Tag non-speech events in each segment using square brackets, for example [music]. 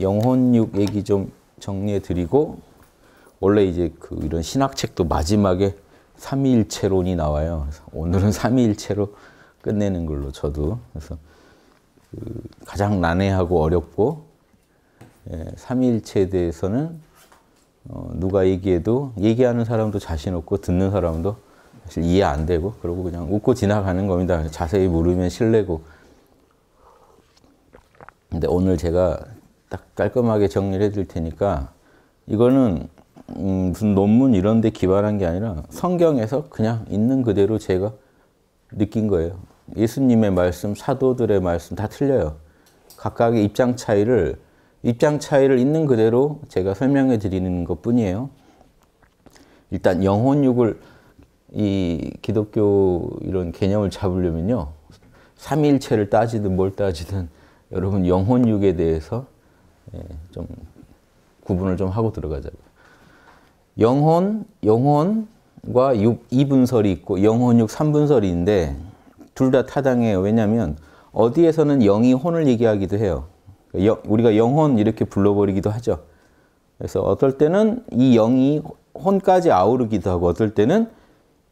영혼육 얘기 좀 정리해 드리고 원래 이제 그 이런 신학책도 마지막에 삼위일체론이 나와요. 그래서 오늘은 삼위일체로 끝내는 걸로 저도 그래서 그 가장 난해하고 어렵고 예, 삼위일체에 대해서는 어, 누가 얘기해도 얘기하는 사람도 자신 없고 듣는 사람도 사실 이해 안 되고 그러고 그냥 웃고 지나가는 겁니다. 자세히 물으면 실례고. 근데 오늘 제가 딱 깔끔하게 정리를 해줄 테니까 이거는 음, 무슨 논문 이런 데 기반한 게 아니라 성경에서 그냥 있는 그대로 제가 느낀 거예요. 예수님의 말씀, 사도들의 말씀 다 틀려요. 각각의 입장 차이를 입장 차이를 있는 그대로 제가 설명해 드리는 것 뿐이에요. 일단 영혼육을 이 기독교 이런 개념을 잡으려면요. 삼일체를 따지든 뭘 따지든 여러분 영혼육에 대해서 예, 좀 구분을 좀 하고 들어가자고 영혼, 영혼과 육, 이분설이 있고 영혼육 삼분설이있는데 둘 다 타당해요. 왜냐하면 어디에서는 영이 혼을 얘기하기도 해요. 그러니까 우리가 영혼 이렇게 불러버리기도 하죠. 그래서 어떨 때는 이 영이 혼까지 아우르기도 하고 어떨 때는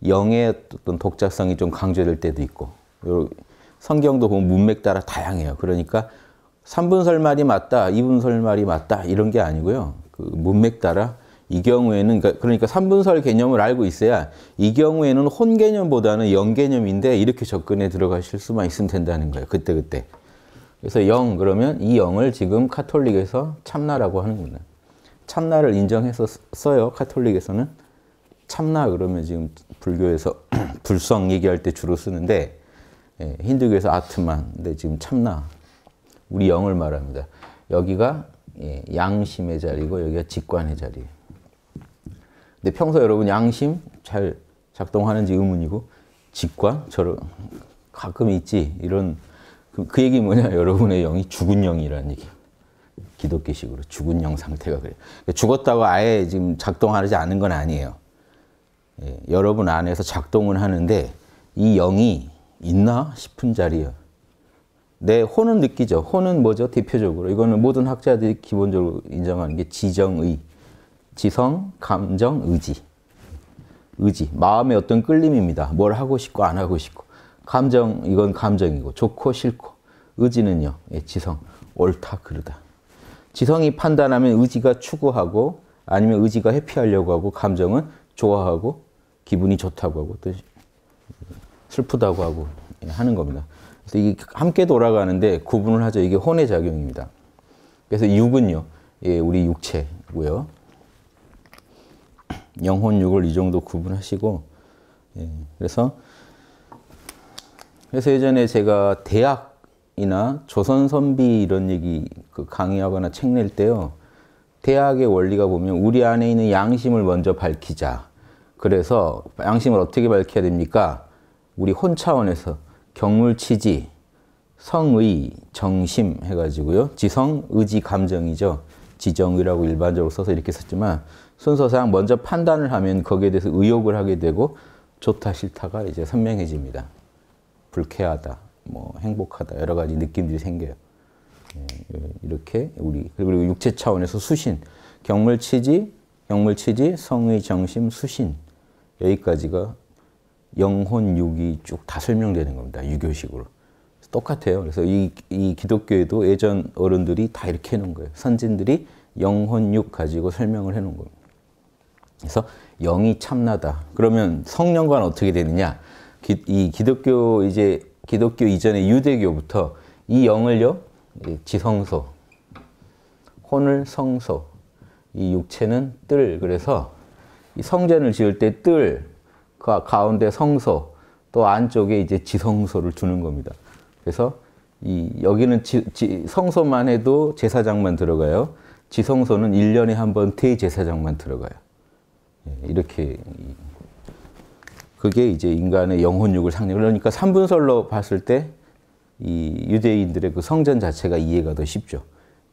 영의 어떤 독자성이 좀 강조될 때도 있고 성경도 보면 문맥 따라 다양해요. 그러니까 3분설 말이 맞다, 2분설 말이 맞다 이런 게 아니고요. 그 문맥 따라 이 경우에는 그러니까 3분설 그러니까 개념을 알고 있어야 이 경우에는 혼 개념보다는 영 개념인데 이렇게 접근에 들어가실 수만 있으면 된다는 거예요. 그때 그때. 그래서 영 그러면 이 영을 지금 카톨릭에서 참나라고 하는구나. 참나를 인정해서 써요. 카톨릭에서는. 참나 그러면 지금 불교에서 [clears throat] 불성 얘기할 때 주로 쓰는데 예, 힌두교에서 아트만 근데 지금 참나 우리 영을 말합니다. 여기가 예, 양심의 자리고 여기가 직관의 자리. 근데 평소 여러분 양심 잘 작동하는지 의문이고 직관 저런 가끔 있지 이런 그, 그 얘기 뭐냐 [laughs] 여러분의 영이 죽은 영이라는 얘기. 기독교식으로 죽은 영 상태가 그래요. 죽었다고 아예 지금 작동하지 않은 건 아니에요. 예, 여러분 안에서 작동을 하는데 이 영이 있나 싶은 자리예요. 내 혼은 느끼죠. 혼은 뭐죠? 대표적으로 이거는 모든 학자들이 기본적으로 인정하는 게 지정의, 지성, 감정, 의지. 의지, 마음의 어떤 끌림입니다. 뭘 하고 싶고 안 하고 싶고. 감정, 이건 감정이고 좋고 싫고. 의지는요. 예, 지성, 옳다 그르다. 지성이 판단하면 의지가 추구하고 아니면 의지가 회피하려고 하고 감정은 좋아하고 기분이 좋다고 하고 또 슬프다고 하고 하는 겁니다. 그래서 이게 함께 돌아가는데 구분을 하죠. 이게 혼의 작용입니다. 그래서 육은요, 예, 우리 육체고요. 영혼 육을 이 정도 구분하시고, 예, 그래서 그래서 예전에 제가 대학이나 조선 선비 이런 얘기 그 강의하거나 책 낼 때요, 대학의 원리가 보면 우리 안에 있는 양심을 먼저 밝히자. 그래서 양심을 어떻게 밝혀야 됩니까? 우리 혼 차원에서 경물치지, 성의, 정심 해가지고요. 지성, 의지, 감정이죠. 지정의라고 일반적으로 써서 이렇게 썼지만 순서상 먼저 판단을 하면 거기에 대해서 의욕을 하게 되고 좋다 싫다가 이제 선명해집니다. 불쾌하다, 뭐 행복하다 여러 가지 느낌들이 생겨요. 예, 이렇게 우리 그리고 육체 차원에서 수신, 경물치지, 경물치지, 성의, 정심, 수신 여기까지가 영혼 육이 쭉 다 설명되는 겁니다. 유교식으로. 똑같아요. 그래서 이, 이 기독교에도 예전 어른들이 다 이렇게 해놓은 거예요. 선진들이 영혼 육 가지고 설명을 해놓은 겁니다. 그래서 영이 참나다. 그러면 성령과는 어떻게 되느냐? 기, 이 기독교 이제 기독교 이전의 유대교부터 이 영을요 지성소, 혼을 성소, 이 육체는 뜰. 그래서 성전을 지을 때 뜰, 그 가운데 성소, 또 안쪽에 이제 지성소를 주는 겁니다. 그래서 이 여기는 지, 지, 성소만 해도 제사장만 들어가요. 지성소는 1년에 한 번 대제사장만 들어가요. 예, 이렇게 그게 이제 인간의 영혼육을 상징. 그러니까 3분설로 봤을 때 이 유대인들의 그 성전 자체가 이해가 더 쉽죠.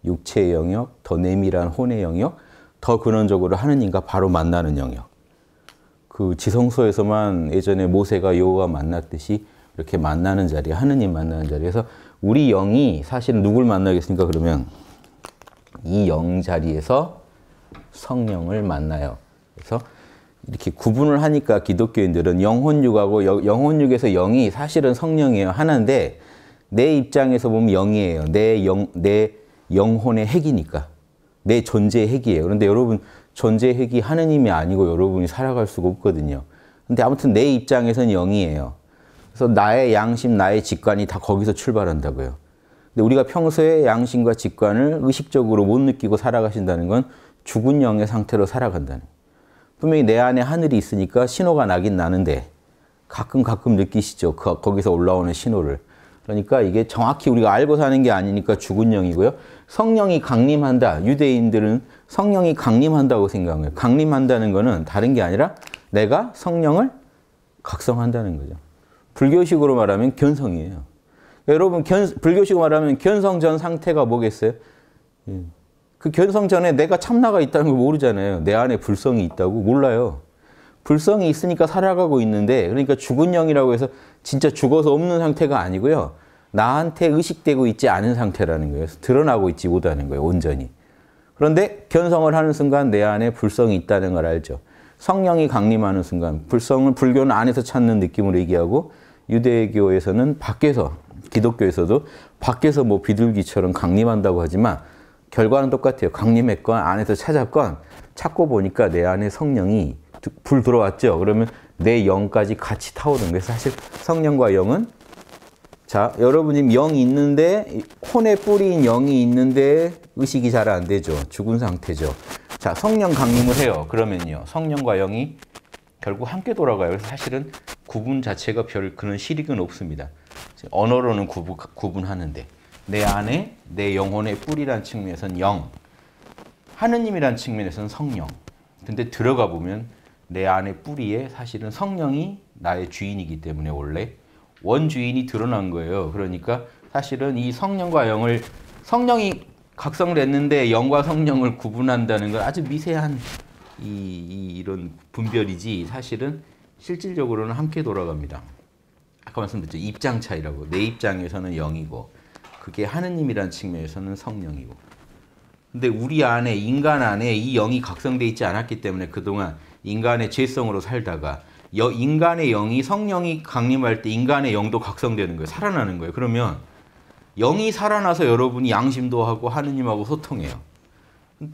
육체의 영역, 더 내밀한 혼의 영역, 더 근원적으로 하느님과 바로 만나는 영역. 그 지성소에서만 예전에 모세가 여호와 만났듯이 이렇게 만나는 자리, 하느님 만나는 자리에서 우리 영이 사실 누굴 만나겠습니까? 그러면 이 영 자리에서 성령을 만나요. 그래서 이렇게 구분을 하니까 기독교인들은 영혼육하고 여, 영혼육에서 영이 사실은 성령이에요. 하나인데 내 입장에서 보면 영이에요. 내 영, 내 영혼의 핵이니까. 내 존재의 핵이에요. 그런데 여러분 존재의 핵이 하느님이 아니고 여러분이 살아갈 수가 없거든요. 근데 아무튼 내 입장에선 0이에요. 그래서 나의 양심, 나의 직관이 다 거기서 출발한다고요. 근데 우리가 평소에 양심과 직관을 의식적으로 못 느끼고 살아가신다는 건 죽은 영의 상태로 살아간다는 분명히 내 안에 하늘이 있으니까 신호가 나긴 나는데 가끔 가끔 느끼시죠. 그, 거기서 올라오는 신호를. 그러니까 이게 정확히 우리가 알고 사는 게 아니니까 죽은 영이고요. 성령이 강림한다. 유대인들은 성령이 강림한다고 생각해요. 강림한다는 거는 다른 게 아니라 내가 성령을 각성한다는 거죠. 불교식으로 말하면 견성이에요. 여러분 견, 불교식으로 말하면 견성 전 상태가 뭐겠어요? 예. 그 견성 전에 내가 참나가 있다는 걸 모르잖아요. 내 안에 불성이 있다고 몰라요. 불성이 있으니까 살아가고 있는데 그러니까 죽은 영이라고 해서 진짜 죽어서 없는 상태가 아니고요. 나한테 의식되고 있지 않은 상태라는 거예요. 드러나고 있지 못하는 거예요. 온전히. 그런데 견성을 하는 순간 내 안에 불성이 있다는 걸 알죠. 성령이 강림하는 순간 불성을 불교는 안에서 찾는 느낌으로 얘기하고 유대교에서는 밖에서 기독교에서도 밖에서 뭐 비둘기처럼 강림한다고 하지만 결과는 똑같아요. 강림했건 안에서 찾았건 찾고 보니까 내 안에 성령이 불 들어왔죠. 그러면 내 영까지 같이 타오르는 거예요. 사실 성령과 영은 자 여러분이 영 있는데 혼의 뿌리인 영이 있는데 의식이 잘 안 되죠. 죽은 상태죠. 자 성령 강림을 해요. 그러면요 성령과 영이 결국 함께 돌아가요. 그래서 사실은 구분 자체가 별 그런 실익은 없습니다. 언어로는 구분, 구분하는데 내 안에 내 영혼의 뿌리란 측면에서는 영, 하느님이란 측면에서는 성령. 근데 들어가 보면 내 안의 뿌리에 사실은 성령이 나의 주인이기 때문에 원래 원주인이 드러난 거예요. 그러니까 사실은 이 성령과 영을 성령이 각성을 했는데 영과 성령을 구분한다는 건 아주 미세한 이, 이 이런 분별이지 사실은 실질적으로는 함께 돌아갑니다. 아까 말씀드렸죠. 입장 차이라고. 내 입장에서는 영이고 그게 하느님이란 측면에서는 성령이고. 근데 우리 안에 인간 안에 이 영이 각성돼 있지 않았기 때문에 그동안 인간의 죄성으로 살다가 여, 인간의 영이 성령이 강림할 때 인간의 영도 각성되는 거예요. 살아나는 거예요. 그러면 영이 살아나서 여러분이 양심도 하고 하느님하고 소통해요.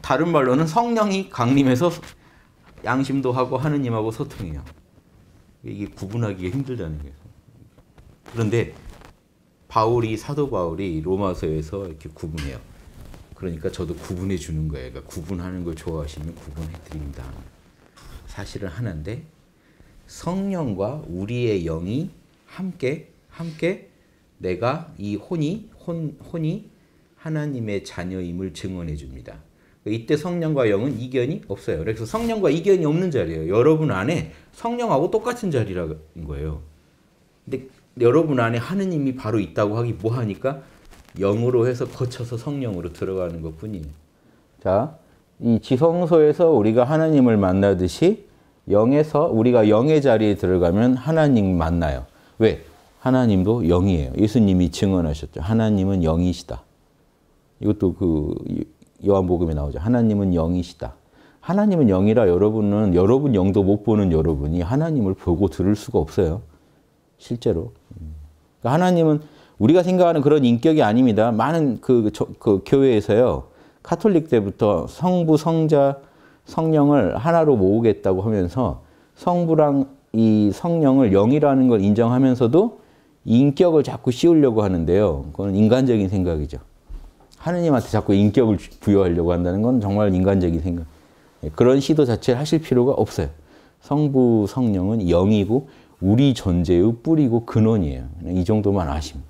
다른 말로는 성령이 강림해서 양심도 하고 하느님하고 소통해요. 이게 구분하기가 힘들다는 거예요. 그런데 바울이 사도 바울이 로마서에서 이렇게 구분해요. 그러니까 저도 구분해 주는 거예요. 그러니까 구분하는 걸 좋아하시면 구분해 드립니다. 사실을 하는데 성령과 우리의 영이 함께 함께 내가 이 혼이 혼 혼이 하나님의 자녀임을 증언해 줍니다. 이때 성령과 영은 이견이 없어요. 그래서 성령과 이견이 없는 자리예요. 여러분 안에 성령하고 똑같은 자리라는 거예요. 근데 여러분 안에 하느님이 바로 있다고 하기 뭐하니까 영으로 해서 거쳐서 성령으로 들어가는 것뿐이에요. 자, 이 지성소에서 우리가 하나님을 만나듯이 영에서 우리가 영의 자리에 들어가면 하나님 만나요. 왜? 하나님도 영이에요. 예수님이 증언하셨죠. 하나님은 영이시다. 이것도 그 요한복음에 나오죠. 하나님은 영이시다. 하나님은 영이라 여러분은 여러분 영도 못 보는 여러분이 하나님을 보고 들을 수가 없어요. 실제로. 그러니까 하나님은 우리가 생각하는 그런 인격이 아닙니다. 많은 그, 저, 그 교회에서요. 카톨릭 때부터 성부, 성자, 성령을 하나로 모으겠다고 하면서 성부랑 이 성령을 영이라는 걸 인정하면서도 인격을 자꾸 씌우려고 하는데요. 그건 인간적인 생각이죠. 하느님한테 자꾸 인격을 부여하려고 한다는 건 정말 인간적인 생각. 예, 그런 시도 자체를 하실 필요가 없어요. 성부, 성령은 영이고 우리 존재의 뿌리고 근원이에요. 이 정도만 아십니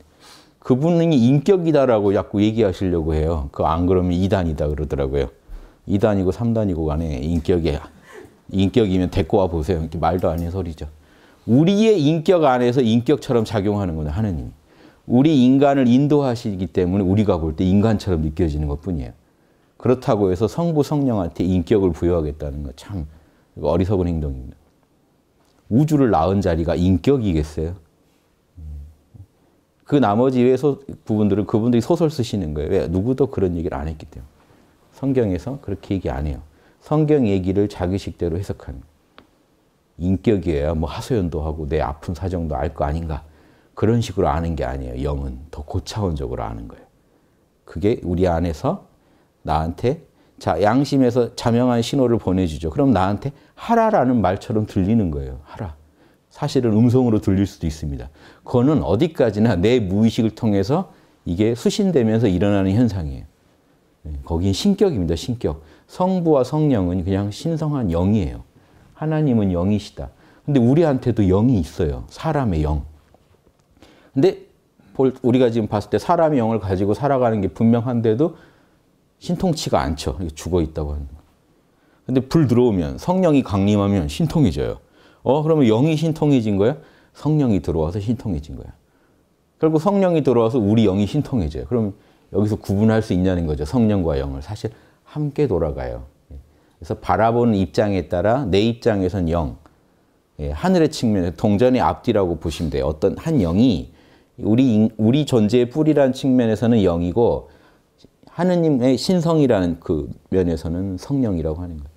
그분이 인격이다라고 자꾸 얘기하시려고 해요. 그 안 그러면 이단이다 그러더라고요. 이단이고삼단이고 간에 인격이야. 인격이면 데리고 와 보세요. 말도 아닌 소리죠. 우리의 인격 안에서 인격처럼 작용하는 거는 하느님. 우리 인간을 인도하시기 때문에 우리가 볼 때 인간처럼 느껴지는 것 뿐이에요. 그렇다고 해서 성부 성령한테 인격을 부여하겠다는 거 참 어리석은 행동입니다. 우주를 낳은 자리가 인격이겠어요? 그 나머지 외 부분들은 그분들이 소설 쓰시는 거예요. 왜? 누구도 그런 얘기를 안 했기 때문에. 성경에서 그렇게 얘기 안 해요. 성경 얘기를 자기식대로 해석하는. 인격이에요. 뭐 하소연도 하고 내 아픈 사정도 알 거 아닌가. 그런 식으로 아는 게 아니에요. 영은 더 고차원적으로 아는 거예요. 그게 우리 안에서 나한테 자 양심에서 자명한 신호를 보내주죠. 그럼 나한테 하라라는 말처럼 들리는 거예요. 하라. 사실은 음성으로 들릴 수도 있습니다. 그거는 어디까지나 내 무의식을 통해서 이게 수신되면서 일어나는 현상이에요. 네, 거긴 신격입니다. 신격. 성부와 성령은 그냥 신성한 영이에요. 하나님은 영이시다. 근데 우리한테도 영이 있어요. 사람의 영. 근데 우리가 지금 봤을 때 사람의 영을 가지고 살아가는 게 분명한데도 신통치가 않죠. 죽어 있다고 하는 거. 근데 불 들어오면 성령이 강림하면 신통해져요. 어, 그러면 영이 신통해진 거야? 성령이 들어와서 신통해진 거야. 결국 성령이 들어와서 우리 영이 신통해져요. 그럼 여기서 구분할 수 있냐는 거죠. 성령과 영을. 사실 함께 돌아가요. 그래서 바라보는 입장에 따라 내 입장에선 영, 예, 하늘의 측면 동전의 앞뒤라고 보시면 돼요. 어떤 한 영이 우리, 우리 존재의 뿌리라는 측면에서는 영이고 하느님의 신성이라는 그 면에서는 성령이라고 하는 거예요.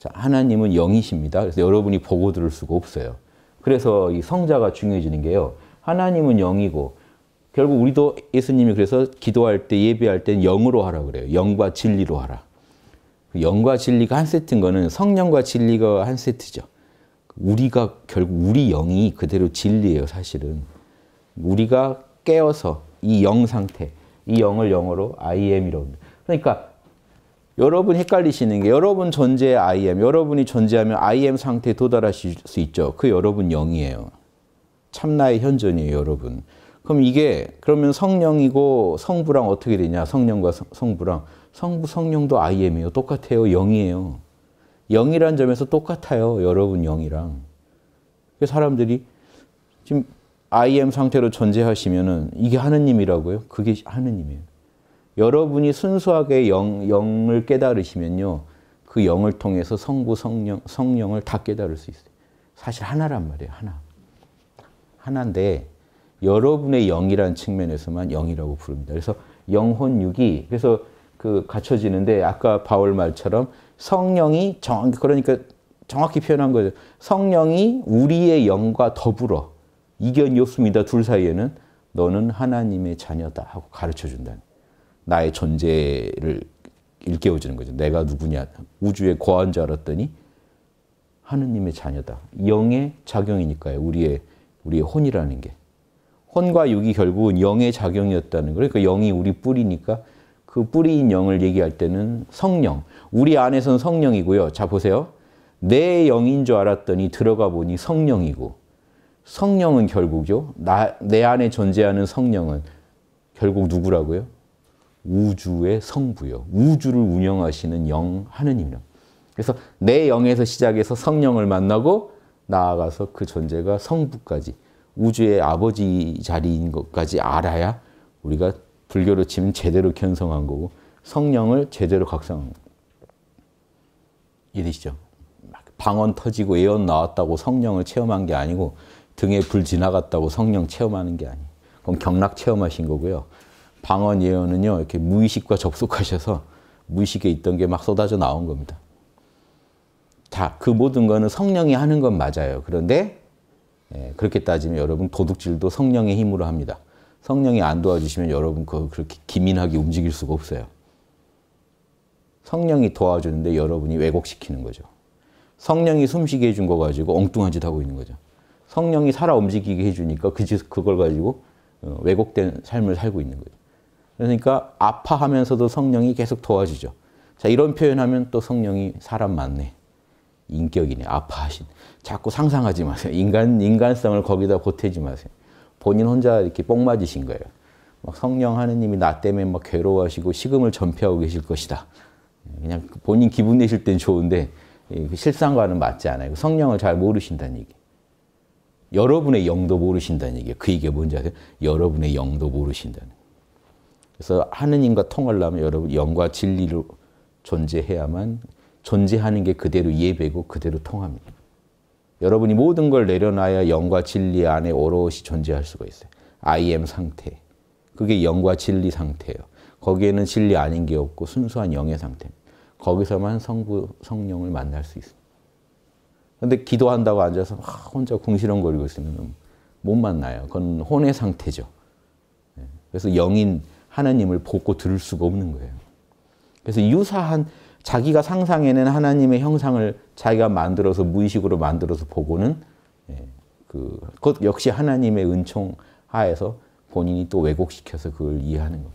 자, 하나님은 영이십니다. 그래서 여러분이 보고 들을 수가 없어요. 그래서 이 성자가 중요해지는 게요. 하나님은 영이고 결국 우리도 예수님이 그래서 기도할 때 예배할 때 영으로 하라 그래요. 영과 진리로 하라. 영과 진리가 한 세트인 거는 성령과 진리가 한 세트죠. 우리가 결국 우리 영이 그대로 진리예요, 사실은. 우리가 깨어서 이 영 상태, 이 영을 영어로 I am이라고 합니다. 그러니까 여러분 헷갈리시는 게 여러분 존재의 I m 여러분이 존재하면 I m 상태에 도달하실 수 있죠. 그 여러분 영이에요. 참나의 현존이에요, 여러분. 그럼 이게 그러면 성령이고 성부랑 어떻게 되냐? 성령과 성, 부랑 성부 성령도 I m이에요. 똑같아요. 영이에요. 영이란 점에서 똑같아요. 여러분 영이랑. 그 사람들이 지금 I m 상태로 존재하시면은 이게 하느님이라고요? 그게 하느님이에요. 여러분이 순수하게 영, 영을 깨달으시면요. 그 영을 통해서 성부, 성령, 성령을 다 깨달을 수 있어요. 사실 하나란 말이에요. 하나. 하나인데 여러분의 영이란 측면에서만 영이라고 부릅니다. 그래서 영혼 육이 그래서 그 갖춰지는데 아까 바울 말처럼 성령이 정 그러니까 정확히 표현한 거죠. 성령이 우리의 영과 더불어 이견이 없습니다. 둘 사이에는 너는 하나님의 자녀다 하고 가르쳐 준다는. 나의 존재를 일깨워주는 거죠. 내가 누구냐. 우주의 거한 줄 알았더니 하느님의 자녀다. 영의 작용이니까요. 우리의 우리의 혼이라는 게. 혼과 육이 결국은 영의 작용이었다는 거예요. 그러니까 영이 우리 뿌리니까 그 뿌리인 영을 얘기할 때는 성령. 우리 안에선 성령이고요. 자 보세요. 내 영인 줄 알았더니 들어가 보니 성령이고 성령은 결국요. 나, 내 안에 존재하는 성령은 결국 누구라고요? 우주의 성부요. 우주를 운영하시는 영 하느님이라. 그래서 내 영에서 시작해서 성령을 만나고 나아가서 그 존재가 성부까지 우주의 아버지 자리인 것까지 알아야 우리가 불교로 치면 제대로 견성한 거고 성령을 제대로 각성한 이리시죠. 방언 터지고 예언 나왔다고 성령을 체험한 게 아니고 등에 불 지나갔다고 성령 체험하는 게 아니에요. 그럼 경락 체험하신 거고요. 방언 예언은요, 이렇게 무의식과 접속하셔서 무의식에 있던 게 막 쏟아져 나온 겁니다. 자, 그 모든 거는 성령이 하는 건 맞아요. 그런데 예, 그렇게 따지면 여러분 도둑질도 성령의 힘으로 합니다. 성령이 안 도와주시면 여러분 그 그렇게 기민하게 움직일 수가 없어요. 성령이 도와주는데 여러분이 왜곡시키는 거죠. 성령이 숨쉬게 해준 거 가지고 엉뚱한 짓 하고 있는 거죠. 성령이 살아 움직이게 해주니까 그 짓, 그걸 가지고 어, 왜곡된 삶을 살고 있는 거죠. 그러니까 아파하면서도 성령이 계속 도와주죠. 자, 이런 표현하면 또 성령이 사람 맞네. 인격이네. 아파하신. 자꾸 상상하지 마세요. 인간, 인간성을 거기다 보태지 마세요. 본인 혼자 이렇게 뽕 맞으신 거예요. 막 성령 하느님이 나 때문에 막 괴로워하시고 식음을 전폐하고 계실 것이다. 그냥 본인 기분 내실 땐 좋은데 그 실상과는 맞지 않아요. 그 성령을 잘 모르신다는 얘기. 여러분의 영도 모르신다는 얘기예요. 그얘기 뭔지 아세요? 여러분의 영도 모르신다는. 그래서 하느님과 통하려면 여러분 영과 진리로 존재해야만 존재하는 게 그대로 예배고 그대로 통합니다. 여러분이 모든 걸 내려놔야 영과 진리 안에 오롯이 존재할 수가 있어요. I am 상태. 그게 영과 진리 상태예요. 거기에는 진리 아닌 게 없고 순수한 영의 상태입니다. 거기서만 성부, 성령을 만날 수있습니 근데 기도한다고 앉아서 혼자 궁시렁거리고 있으면 못 만나요. 그건 혼의 상태죠. 예. 그래서 영인, 하나님을 보고 들을 수가 없는 거예요. 그래서 유사한 자기가 상상해낸 하나님의 형상을 자기가 만들어서 무의식으로 만들어서 보고는 예, 그, 것 역시 하나님의 은총 하에서 본인이 또 왜곡시켜서 그걸 이해하는 겁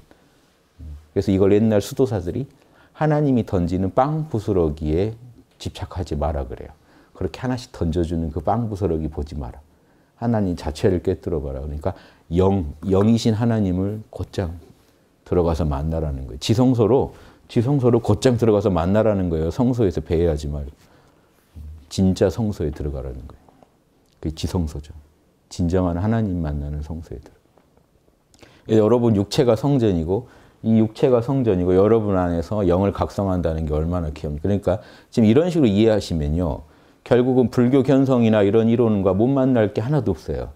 그래서 이걸 옛날 수도사들이 하나님이 던지는 빵 부스러기에 집착하지 마라 그래요. 그렇게 하나씩 던져주는 그 빵 부스러기 보지 마라. 하나님 자체를 깨뜨려 봐라. 그러니까 영, 영이신 하나님을 곧장 들어가서 만나라는 거예요. 지성소로 지성소로 곧장 들어가서 만나라는 거예요. 성소에서 배회하지 말고 진짜 성소에 들어가라는 거예요. 그게 지성소죠. 진정한 하나님 만나는 성소에 들어. 여러분 육체가 성전이고 이 육체가 성전이고 여러분 안에서 영을 각성한다는 게 얼마나 귀합니까? 그러니까 지금 이런 식으로 이해하시면요. 결국은 불교 견성이나 이런 이론과 못 만날 게 하나도 없어요.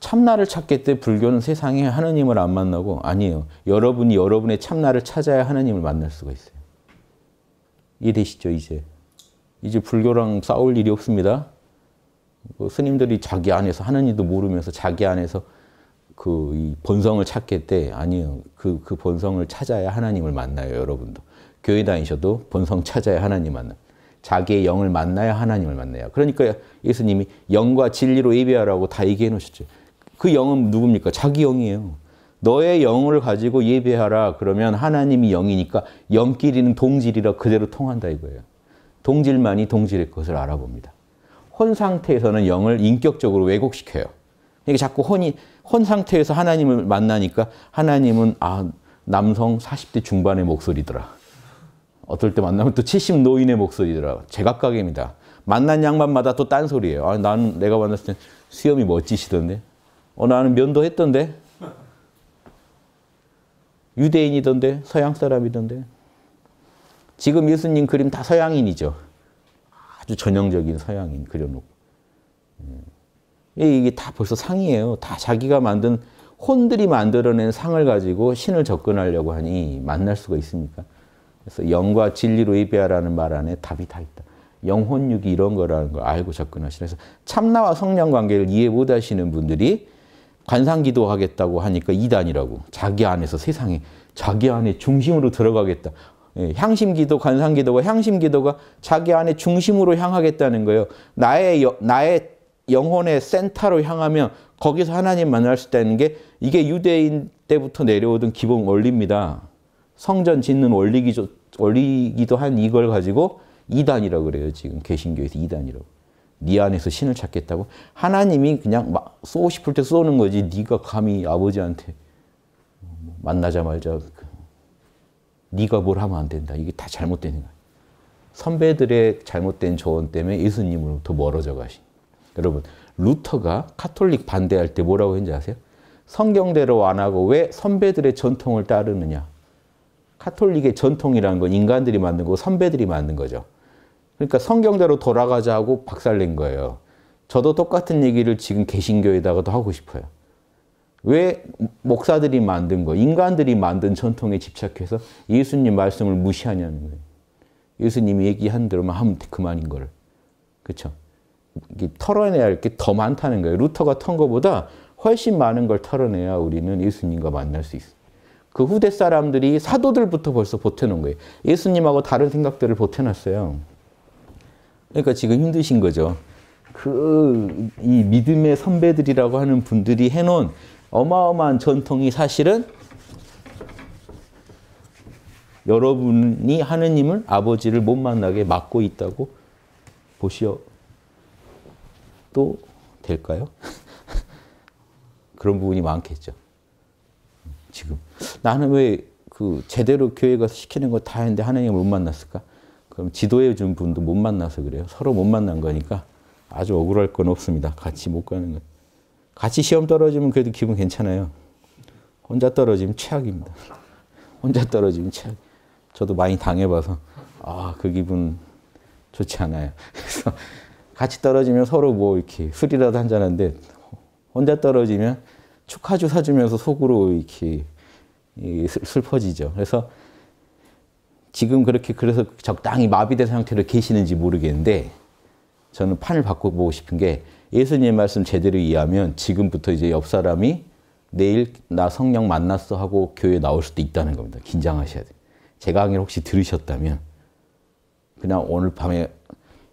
참나를 찾게때 불교는 세상에 하느님을 안 만나고 아니에요. 여러분이 여러분의 참나를 찾아야 하느님을 만날 수가 있어요. 이해되시죠, 이제? 이제 불교랑 싸울 일이 없습니다. 그 스님들이 자기 안에서 하느님도 모르면서 자기 안에서 그 본성을 찾게 때 아니요 에그그 그 본성을 찾아야 하나님을 만나요 여러분도 교회 다니셔도 본성 찾아야 하나님 만나 요 자기의 영을 만나야 하나님을 만나요 그러니까 예수님이 영과 진리로 예배하라고 다 얘기해 놓으셨죠 그 영은 누굽니까? 자기 영이에요. 너의 영을 가지고 예배하라 그러면 하나님이 영이니까 영끼리는 동질이라 그대로 통한다 이거예요. 동질만이 동질의 것을 알아봅니다. 헌 상태에서는 영을 인격적으로 왜곡시켜요. 이게 자꾸 헌이 헌 상태에서 하나님을 만나니까 하나님은 아 남성 40대 중반의 목소리더라. 어떨 때 만나면 또 70 노인의 목소리더라. 제각각입니다. 만난 양반마다 또 딴 소리예요. 아, 나 내가 만났을 때 수염이 멋지시던데 어, 나는 면도했던데. 유대인이던데. 서양 사람이던데. 지금 예수님 그림 다 서양인이죠. 아주 전형적인 서양인 그려놓고. 예. 예, 이게 다 벌써 상이에요. 다 자기가 만든 혼들이 만들어낸 상을 가지고 신을 접근하려고 하니 만날 수가 있습니까? 그래서 영과 진리로 예배하라는 말 안에 답이 다 있다. 영혼육이 이런 거라는 걸 알고 접근하시라. 그래서 참나와 성령 관계를 이해 못하시는 분들이 관상기도 하겠다고 하니까 이단이라고 자기 안에서 세상에 자기 안에 중심으로 들어가겠다. 예, 향심기도, 관상기도가 향심기도가 자기 안에 중심으로 향하겠다는 거예요. 나의 나의 영혼의 센터로 향하면 거기서 하나님 만날 수 있다는 게 이게 유대인 때부터 내려오던 기본 원리입니다. 성전 짓는 원리기도, 원리기도 한 이걸 가지고 이단이라고 그래요. 지금 개신교에서 이단이라고. 네 안에서 신을 찾겠다고? 하나님이 그냥 막 쏘고 싶을 때 쏘는 거지. 네가 감히 아버지한테 만나자마자 그 네가 뭘 하면 안 된다. 이게 다 잘못된 거야. 선배들의 잘못된 조언 때문에 예수님으로부터 멀어져 가신. 여러분, 루터가 카톨릭 반대할 때 뭐라고 했는지 아세요? 성경대로 안 하고 왜 선배들의 전통을 따르느냐? 카톨릭의 전통이라는 건 인간들이 만든 거 선배들이 만든 거죠. 그러니까 성경대로 돌아가자고 박살낸 거예요. 저도 똑같은 얘기를 지금 개신교에다가도 하고 싶어요. 왜 목사들이 만든 거, 인간들이 만든 전통에 집착해서 예수님 말씀을 무시하냐는 거예요. 예수님이 얘기한 대로만 하면 그만인 거 그렇죠? 털어내야 할 게 더 많다는 거예요. 루터가 턴 거보다 훨씬 많은 걸 털어내야 우리는 예수님과 만날 수 있어요. 그 후대 사람들이 사도들부터 벌써 보태놓은 거예요. 예수님하고 다른 생각들을 보태놨어요. 그러니까 지금 힘드신 거죠. 그 이 믿음의 선배들이라고 하는 분들이 해놓은 어마어마한 전통이 사실은 여러분이 하느님을 아버지를 못 만나게 막고 있다고 보시어 또 될까요? [laughs] 그런 부분이 많겠죠. 지금 나는 왜 그 제대로 교회 가서 시키는 거 다 했는데 하나님을 못 만났을까? 그럼 지도해 준 분도 못 만나서 그래요. 서로 못 만난 거니까 아주 억울할 건 없습니다. 같이 못 가는 건. 같이 시험 떨어지면 그래도 기분 괜찮아요. 혼자 떨어지면 최악입니다. 혼자 떨어지면 최악. 저도 많이 당해봐서 아그 기분 좋지 않아요. [laughs] 그래서 같이 떨어지면 서로 뭐 이렇게 술이라도 한잔 하는데 혼자 떨어지면 축하주 사주면서 속으로 이렇게 슬퍼지죠. 그래서 지금 그렇게 그래서 적당히 마비된 상태로 계시는지 모르겠는데 저는 판을 바꿔보고 싶은 게 예수님 말씀 제대로 이해하면 지금부터 이제 옆 사람이 내일 나 성령 만났어 하고 교회 에 나올 수도 있다는 겁니다. 긴장하셔야 돼요. 제가 강의를 혹시 들으셨다면 그냥 오늘 밤에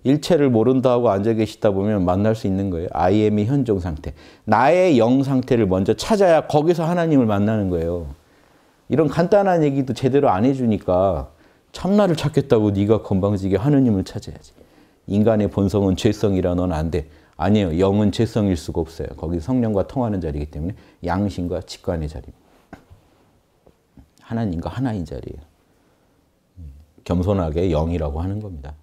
일체를 모른다고 하 앉아 계시다 보면 만날 수 있는 거예요. i m 의 현종 상태. 나의 영 상태를 먼저 찾아야 거기서 하나님을 만나는 거예요. 이런 간단한 얘기도 제대로 안 해주니까 참나를 찾겠다고 네가 건방지게 하느님을 찾아야지. 인간의 본성은 죄성이라 넌안 돼. 아니에요. 영은 죄성일 수가 없어요. 거기 성령과 통하는 자리이기 때문에 양심과 직관의 자리입니다. 하나님과 하나인 자리예요. 겸손하게 영이라고 하는 겁니다.